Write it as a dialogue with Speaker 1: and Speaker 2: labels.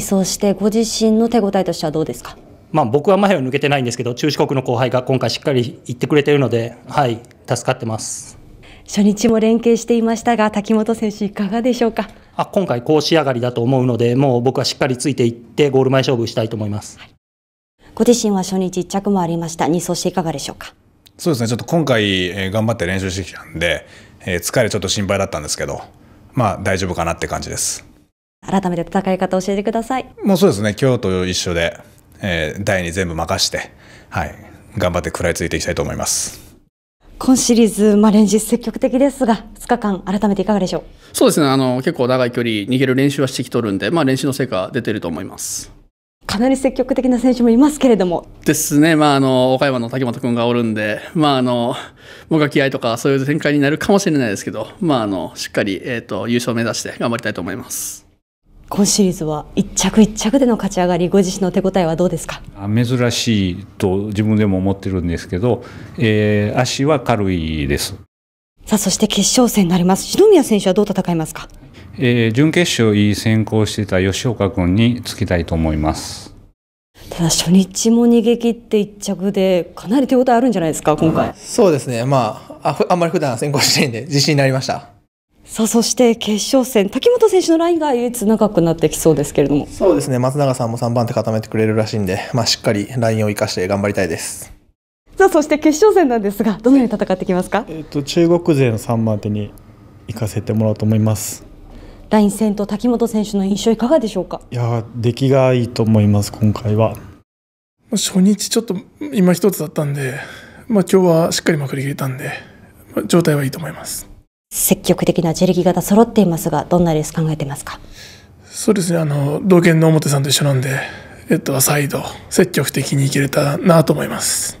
Speaker 1: そうしてご自身の手応えとしてはどうですか
Speaker 2: まあ、僕は前を抜けてないんですけど中四国の後輩が今回しっかり言ってくれているので、はい、助かってます
Speaker 1: 初日も連携していましたが滝本選手、いかがでしょうか
Speaker 2: あ今回、こう仕上がりだと思うのでもう僕はしっかりついていってゴール前勝負したいと思います、はい、
Speaker 1: ご自身は初日1着もありました2走していかがでしょうか
Speaker 2: そうですねちょっと今回、えー、頑張って練習してきたんで、えー、疲れちょっと心配だったんですけど、まあ、大丈夫かなって感じです。
Speaker 1: 改めて戦い方教えてください
Speaker 2: もうそうですね今日と一緒で、えー、台に全部任してはい頑張って食らいついていきたいと思います
Speaker 1: 今シリーズ、まあ、連日積極的ですが、2日間、改めていかがでしょ
Speaker 2: うそうですねあの、結構長い距離、逃げる練習はしてきとるんで、まあ、練習の成果、出てると思います。
Speaker 1: かなり積極的な選手もいますけれども。
Speaker 2: ですね、まあ、あの岡山の竹本君がおるんで、まあ、あのもがき合いとか、そういう展開になるかもしれないですけど、まあ、あのしっかり、えーと優勝を目指して頑張りたいと思います。
Speaker 1: 今シリーズは一着一着での勝ち上がりご自身の手応えはどうですか珍しいと自分でも思ってるんですけど、えー、足は軽いですさあそして決勝戦になります篠宮選手はどう戦いますか、えー、準決勝いい先行してた吉岡君につきたいと思いますただ初日も逃げ切って一着でかなり手応えあるんじゃないですか今回、そうですねまあああんまり普段先行してないんで自信になりましたさあそして決勝戦、滝本選手のラインが唯一長くなってきそうで
Speaker 2: すけれどもそうですね、松永さんも3番手固めてくれるらしいんで、まあ、しっかりラインを生かして頑張りたいで
Speaker 1: す。さあそして決勝戦なんですが、どのように戦ってきますか、えー、
Speaker 2: っと、中国勢の3番手に行かせてもらおうと思います。
Speaker 1: ライン戦と滝本選手の印象いかがでしょうか
Speaker 2: いや出来がいいと思います今回は
Speaker 1: 初日ちょっと今一つだったんでまあ今日はしっかりまくり切れたんで、まあ、状態はいいと思います積極的な自力型揃っていますがどんなレース考えてますかそうですねあの同県の表さんと一緒なんで、えっと、サイド積極的に行けれたなと思います。